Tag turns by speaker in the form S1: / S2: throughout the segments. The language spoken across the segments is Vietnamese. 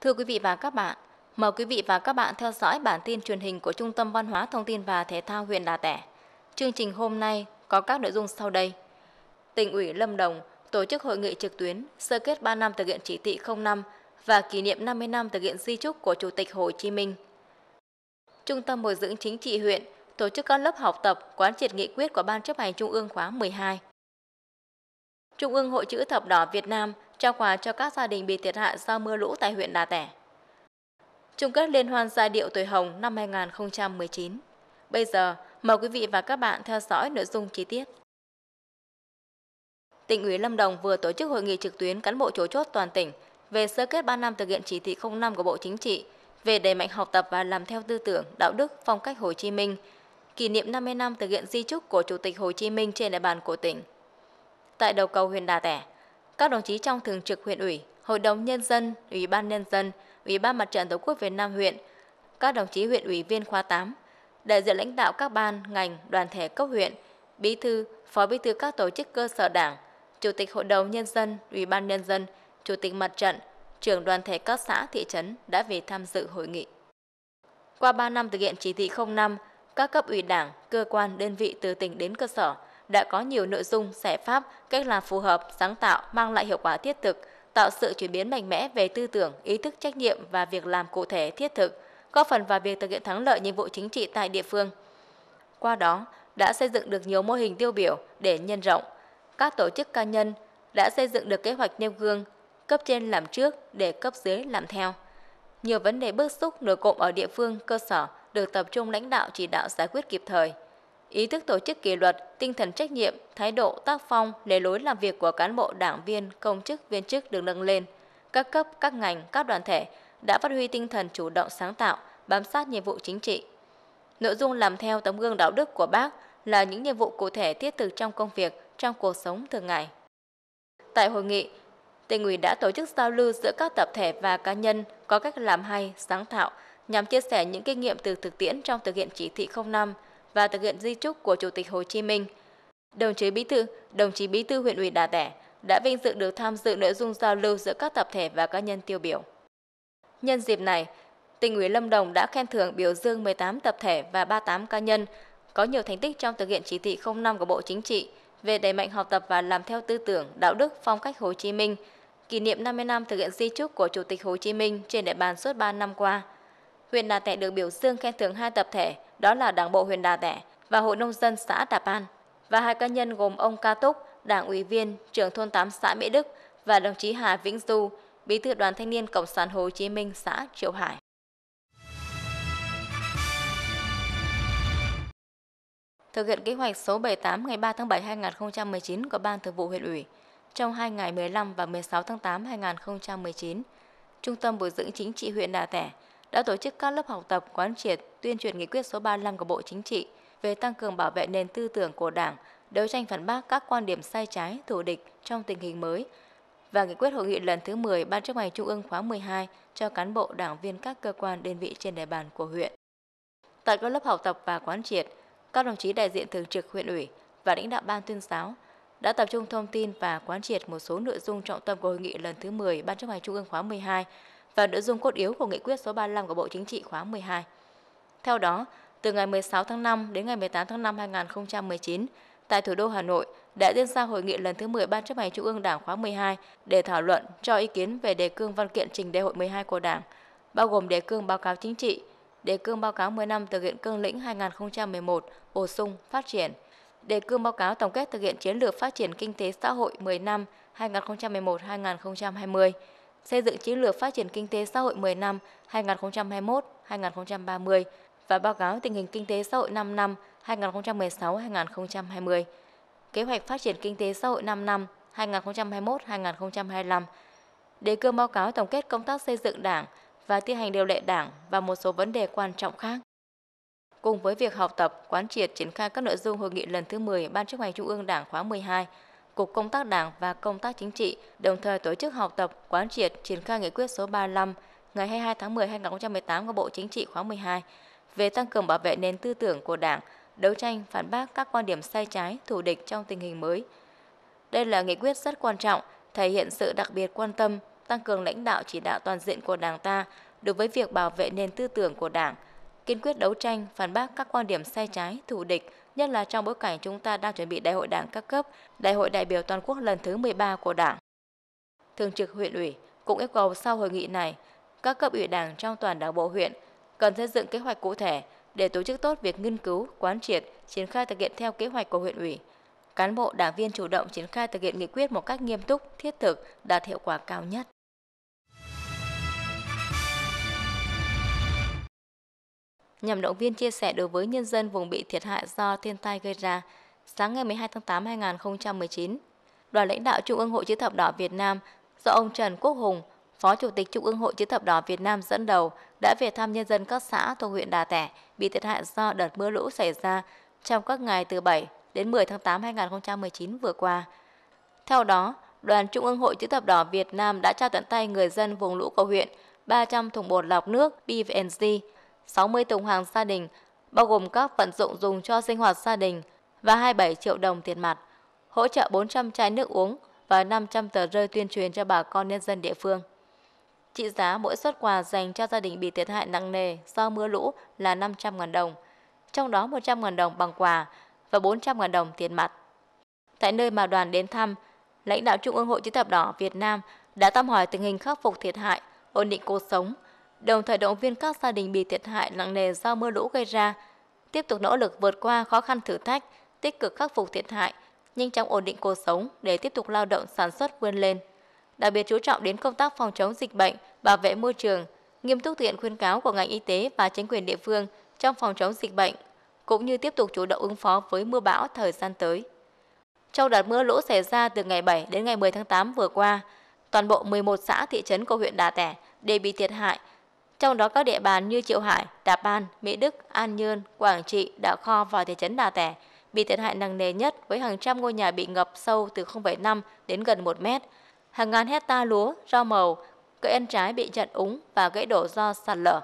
S1: Thưa quý vị và các bạn, mời quý vị và các bạn theo dõi bản tin truyền hình của Trung tâm Văn hóa Thông tin và Thể thao huyện Đà Tẻ. Chương trình hôm nay có các nội dung sau đây. Tỉnh ủy Lâm Đồng tổ chức hội nghị trực tuyến sơ kết 3 năm thực hiện chỉ thị 05 và kỷ niệm 50 năm thực hiện di trúc của Chủ tịch Hồ Chí Minh. Trung tâm Bồi dưỡng Chính trị huyện tổ chức các lớp học tập quán triệt nghị quyết của Ban chấp hành Trung ương khóa 12. Trung ương Hội chữ thập đỏ Việt Nam – trao quà cho các gia đình bị thiệt hại do mưa lũ tại huyện Đà Tẻ. Chung kết liên hoan giai điệu tuổi hồng năm 2019. Bây giờ, mời quý vị và các bạn theo dõi nội dung chi tiết. Tỉnh ủy Lâm Đồng vừa tổ chức hội nghị trực tuyến cán bộ chủ chốt toàn tỉnh về sơ kết 3 năm thực hiện chỉ thị 05 của Bộ Chính trị về đẩy mạnh học tập và làm theo tư tưởng, đạo đức, phong cách Hồ Chí Minh, kỷ niệm 50 năm thực hiện di trúc của Chủ tịch Hồ Chí Minh trên địa bàn của tỉnh. Tại đầu cầu huyện Đà Tẻ, các đồng chí trong Thường trực huyện ủy, Hội đồng Nhân dân, Ủy ban Nhân dân, Ủy ban Mặt trận Tổ quốc Việt Nam huyện, các đồng chí huyện ủy viên khóa 8, đại diện lãnh đạo các ban, ngành, đoàn thể cấp huyện, bí thư, phó bí thư các tổ chức cơ sở đảng, chủ tịch Hội đồng Nhân dân, Ủy ban Nhân dân, chủ tịch Mặt trận, trưởng đoàn thể các xã, thị trấn đã về tham dự hội nghị. Qua 3 năm thực hiện chỉ thị 05, các cấp ủy đảng, cơ quan, đơn vị từ tỉnh đến cơ sở – đã có nhiều nội dung, giải pháp, cách làm phù hợp, sáng tạo, mang lại hiệu quả thiết thực, tạo sự chuyển biến mạnh mẽ về tư tưởng, ý thức trách nhiệm và việc làm cụ thể thiết thực, góp phần vào việc thực hiện thắng lợi nhiệm vụ chính trị tại địa phương. Qua đó, đã xây dựng được nhiều mô hình tiêu biểu để nhân rộng. Các tổ chức cá nhân đã xây dựng được kế hoạch nêu gương, cấp trên làm trước để cấp dưới làm theo. Nhiều vấn đề bức xúc nổi cộm ở địa phương cơ sở được tập trung lãnh đạo chỉ đạo giải quyết kịp thời – Ý thức tổ chức kỷ luật, tinh thần trách nhiệm, thái độ, tác phong, lề lối làm việc của cán bộ đảng viên, công chức, viên chức được nâng lên. Các cấp, các ngành, các đoàn thể đã phát huy tinh thần chủ động sáng tạo, bám sát nhiệm vụ chính trị. Nội dung làm theo tấm gương đạo đức của bác là những nhiệm vụ cụ thể thiết thực trong công việc, trong cuộc sống thường ngày. Tại hội nghị, tỉnh ủy đã tổ chức giao lưu giữa các tập thể và cá nhân có cách làm hay, sáng tạo nhằm chia sẻ những kinh nghiệm từ thực tiễn trong thực hiện chỉ thị 05 và thực hiện di trúc của Chủ tịch Hồ Chí Minh. Đồng chí Bí thư, đồng chí Bí thư huyện ủy Đà Tẻ đã vinh dự được tham dự nội dung giao lưu giữa các tập thể và cá nhân tiêu biểu. Nhân dịp này, tỉnh ủy Lâm Đồng đã khen thưởng biểu dương 18 tập thể và 38 cá nhân có nhiều thành tích trong thực hiện chỉ thị 05 của Bộ Chính trị về đẩy mạnh học tập và làm theo tư tưởng, đạo đức, phong cách Hồ Chí Minh, kỷ niệm 50 năm thực hiện di trúc của Chủ tịch Hồ Chí Minh trên địa bàn suốt 3 năm qua. Huyện đà Tẻ được biểu dương khen thưởng hai tập thể đó là Đảng bộ huyện Đà Tẻ và Hội nông dân xã Đà Pan và hai cá nhân gồm ông Ca Túc, Đảng ủy viên, trưởng thôn 8 xã Mỹ Đức và đồng chí Hà Vĩnh Du, Bí thư Đoàn Thanh niên Cộng sản Hồ Chí Minh xã Triệu Hải. Thực hiện kế hoạch số 78 ngày 3 tháng 7 2019 của Ban Thường vụ huyện ủy, trong hai ngày 15 và 16 tháng 8 2019, Trung tâm Bồi dưỡng Chính trị huyện Đà Tẻ đã tổ chức các lớp học tập quán triệt tuyên truyền nghị quyết số 35 của Bộ Chính trị về tăng cường bảo vệ nền tư tưởng của Đảng, đấu tranh phản bác các quan điểm sai trái, thù địch trong tình hình mới và nghị quyết hội nghị lần thứ 10 Ban chấp hành Trung ương khóa 12 cho cán bộ đảng viên các cơ quan đơn vị trên địa bàn của huyện. Tại các lớp học tập và quán triệt, các đồng chí đại diện thường trực huyện ủy và lãnh đạo ban tuyên giáo đã tập trung thông tin và quán triệt một số nội dung trọng tâm của hội nghị lần thứ 10 Ban chấp hành Trung ương khóa 12 và nội dung cốt yếu của nghị quyết số 35 của Bộ Chính trị khóa 12. Theo đó, từ ngày 16 tháng 5 đến ngày 18 tháng 5 2019, tại thủ đô Hà Nội đã diễn ra hội nghị lần thứ 10 Ban chấp hành Trung ương Đảng khóa 12 để thảo luận cho ý kiến về đề cương văn kiện trình đại hội 12 của Đảng, bao gồm đề cương báo cáo chính trị, đề cương báo cáo 10 năm thực hiện cương lĩnh 2011 bổ sung phát triển, đề cương báo cáo tổng kết thực hiện chiến lược phát triển kinh tế xã hội 10 năm 2011-2020, xây dựng chiến lược phát triển kinh tế xã hội 10 năm 2021-2030 và báo cáo tình hình kinh tế xã hội 5 năm 2016-2020, kế hoạch phát triển kinh tế xã hội 5 năm 2021-2025, đề cương báo cáo tổng kết công tác xây dựng đảng và thi hành điều lệ đảng và một số vấn đề quan trọng khác. Cùng với việc học tập, quán triệt triển khai các nội dung hội nghị lần thứ 10 Ban chấp hành Trung ương Đảng khóa 12 Cục Công tác Đảng và Công tác Chính trị đồng thời tổ chức học tập, quán triệt, triển khai nghị quyết số 35 ngày 22 tháng 10 2018 của Bộ Chính trị khóa 12 về tăng cường bảo vệ nền tư tưởng của Đảng, đấu tranh phản bác các quan điểm sai trái, thù địch trong tình hình mới. Đây là nghị quyết rất quan trọng, thể hiện sự đặc biệt quan tâm, tăng cường lãnh đạo chỉ đạo toàn diện của Đảng ta đối với việc bảo vệ nền tư tưởng của Đảng, kiên quyết đấu tranh phản bác các quan điểm sai trái, thù địch nhất là trong bối cảnh chúng ta đang chuẩn bị đại hội đảng các cấp, đại hội đại biểu toàn quốc lần thứ 13 của đảng. Thường trực huyện ủy cũng yêu cầu sau hội nghị này, các cấp ủy đảng trong toàn đảng bộ huyện cần xây dựng kế hoạch cụ thể để tổ chức tốt việc nghiên cứu, quán triệt, triển khai thực hiện theo kế hoạch của huyện ủy. Cán bộ đảng viên chủ động triển khai thực hiện nghị quyết một cách nghiêm túc, thiết thực, đạt hiệu quả cao nhất. nhằm động viên chia sẻ đối với nhân dân vùng bị thiệt hại do thiên tai gây ra sáng ngày 12 tháng 8 năm 2019. Đoàn lãnh đạo Trung ương Hội Chữ thập đỏ Việt Nam do ông Trần Quốc Hùng, Phó Chủ tịch Trung ương Hội Chữ thập đỏ Việt Nam dẫn đầu đã về thăm nhân dân các xã thuộc huyện Đà Tẻ bị thiệt hại do đợt mưa lũ xảy ra trong các ngày từ 7 đến 10 tháng 8 năm 2019 vừa qua. Theo đó, đoàn Trung ương Hội Chữ thập đỏ Việt Nam đã trao tận tay người dân vùng lũ của huyện 300 thùng bột lọc nước BVNG 60 thùng hàng gia đình, bao gồm các vận dụng dùng cho sinh hoạt gia đình và 27 triệu đồng tiền mặt, hỗ trợ 400 chai nước uống và 500 tờ rơi tuyên truyền cho bà con nhân dân địa phương. Trị giá mỗi xuất quà dành cho gia đình bị thiệt hại nặng nề do mưa lũ là 500.000 đồng, trong đó 100.000 đồng bằng quà và 400.000 đồng tiền mặt. Tại nơi mà đoàn đến thăm, lãnh đạo Trung ương Hội Chữ thập đỏ Việt Nam đã thăm hỏi tình hình khắc phục thiệt hại, ổn định cuộc sống – đồng thời động viên các gia đình bị thiệt hại nặng nề do mưa lũ gây ra, tiếp tục nỗ lực vượt qua khó khăn thử thách, tích cực khắc phục thiệt hại, nhanh chóng ổn định cuộc sống để tiếp tục lao động sản xuất vươn lên. Đặc biệt chú trọng đến công tác phòng chống dịch bệnh, bảo vệ môi trường, nghiêm túc thực hiện khuyến cáo của ngành y tế và chính quyền địa phương trong phòng chống dịch bệnh, cũng như tiếp tục chủ động ứng phó với mưa bão thời gian tới. Trong đợt mưa lũ xảy ra từ ngày 7 đến ngày 10 tháng 8 vừa qua, toàn bộ 11 xã thị trấn của huyện Đà Tẻ đều bị thiệt hại trong đó các địa bàn như Triệu Hải, Đạp An, Mỹ Đức, An Nhơn, Quảng Trị, Đạ Kho và thị trấn Đà Tẻ bị thiệt hại nặng nề nhất với hàng trăm ngôi nhà bị ngập sâu từ 0,5 đến gần 1 mét. Hàng ngàn hecta lúa, rau màu, cây ăn trái bị chặn úng và gãy đổ do sạt lở.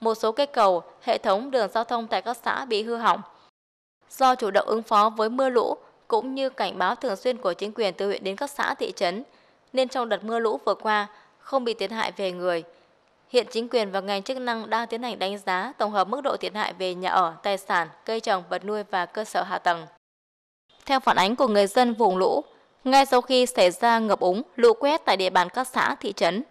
S1: Một số cây cầu, hệ thống đường giao thông tại các xã bị hư hỏng. Do chủ động ứng phó với mưa lũ cũng như cảnh báo thường xuyên của chính quyền từ huyện đến các xã thị trấn, nên trong đợt mưa lũ vừa qua không bị thiệt hại về người – Hiện chính quyền và ngành chức năng đang tiến hành đánh giá tổng hợp mức độ thiệt hại về nhà ở, tài sản, cây trồng, vật nuôi và cơ sở hạ tầng. Theo phản ánh của người dân vùng lũ, ngay sau khi xảy ra ngập úng, lũ quét tại địa bàn các xã, thị trấn,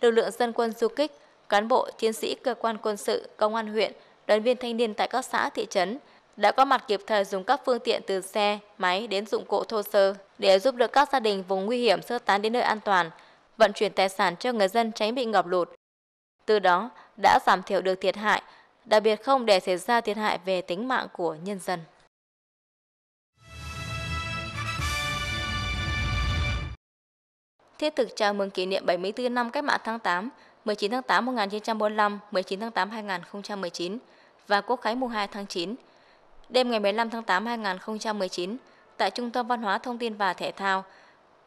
S1: lực lượng dân quân du kích, cán bộ, chiến sĩ cơ quan quân sự, công an huyện, đoàn viên thanh niên tại các xã, thị trấn đã có mặt kịp thời dùng các phương tiện từ xe, máy đến dụng cụ thô sơ để giúp đỡ các gia đình vùng nguy hiểm sơ tán đến nơi an toàn, vận chuyển tài sản cho người dân tránh bị ngập lụt từ đó đã giảm thiểu được thiệt hại, đặc biệt không để xảy ra thiệt hại về tính mạng của nhân dân. Thiết thực chào mừng kỷ niệm 74 năm Cách mạng tháng 8, 19 tháng 8 1945, 19 tháng 8 2019 và Quốc khái mùng 2 tháng 9. Đêm ngày 15 tháng 8 2019, tại Trung tâm Văn hóa Thông tin và Thể thao,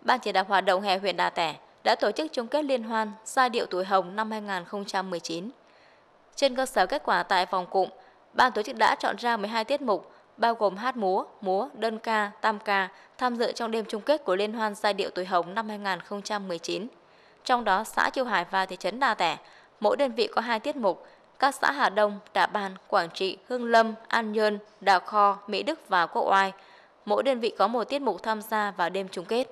S1: Ban chỉ đạo hoạt động hè huyện Đà Tẻ đã tổ chức chung kết liên hoan giai điệu tuổi hồng năm 2019. Trên cơ sở kết quả tại vòng cụm, ban tổ chức đã chọn ra 12 tiết mục bao gồm hát múa, múa, đơn ca, tam ca tham dự trong đêm chung kết của Liên hoan giai điệu tuổi hồng năm 2019. Trong đó xã Chiêu Hải và thị trấn đa Tẻ, mỗi đơn vị có hai tiết mục, các xã Hà Đông, Đạ ban, Quảng Trị, Hương Lâm, An Nhơn, Đào Kho, Mỹ Đức và Quốc Oai. Mỗi đơn vị có một tiết mục tham gia vào đêm chung kết.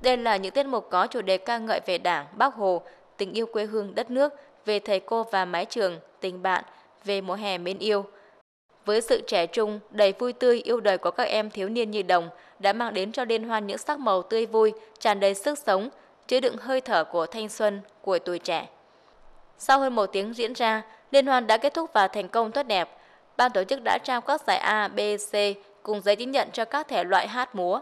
S1: Đây là những tiết mục có chủ đề ca ngợi về Đảng, Bác Hồ, tình yêu quê hương đất nước, về thầy cô và mái trường, tình bạn, về mùa hè mến yêu. Với sự trẻ trung, đầy vui tươi yêu đời của các em thiếu niên nhi đồng đã mang đến cho liên hoan những sắc màu tươi vui, tràn đầy sức sống, chứa đựng hơi thở của thanh xuân, của tuổi trẻ. Sau hơn một tiếng diễn ra, liên hoan đã kết thúc và thành công tốt đẹp. Ban tổ chức đã trao các giải A, B, C cùng giấy chứng nhận cho các thể loại hát múa,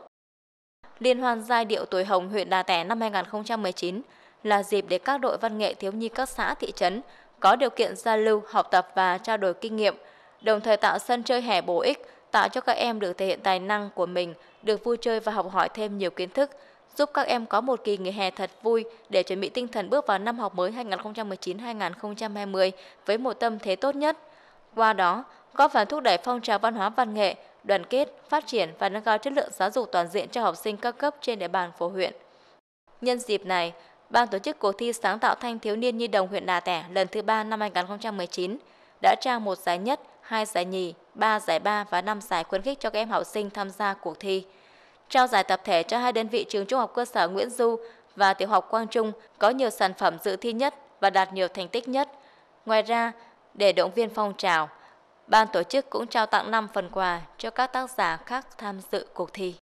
S1: Liên hoan giai điệu tuổi hồng huyện Đà Tẻ năm 2019 là dịp để các đội văn nghệ thiếu nhi các xã thị trấn có điều kiện giao lưu, học tập và trao đổi kinh nghiệm, đồng thời tạo sân chơi hè bổ ích, tạo cho các em được thể hiện tài năng của mình, được vui chơi và học hỏi thêm nhiều kiến thức, giúp các em có một kỳ nghỉ hè thật vui để chuẩn bị tinh thần bước vào năm học mới 2019-2020 với một tâm thế tốt nhất. Qua đó, góp phần thúc đẩy phong trào văn hóa văn nghệ, đoàn kết, phát triển và nâng cao chất lượng giáo dục toàn diện cho học sinh các cấp trên địa bàn phố huyện. Nhân dịp này, Ban tổ chức cuộc thi sáng tạo thanh thiếu niên nhi đồng huyện Đà Tẻ lần thứ 3 năm 2019 đã trao một giải nhất, hai giải nhì, ba giải ba và năm giải khuyến khích cho các em học sinh tham gia cuộc thi. Trao giải tập thể cho hai đơn vị trường trung học cơ sở Nguyễn Du và tiểu học Quang Trung có nhiều sản phẩm dự thi nhất và đạt nhiều thành tích nhất. Ngoài ra, để động viên phong trào, Ban tổ chức cũng trao tặng 5 phần quà cho các tác giả khác tham dự cuộc thi.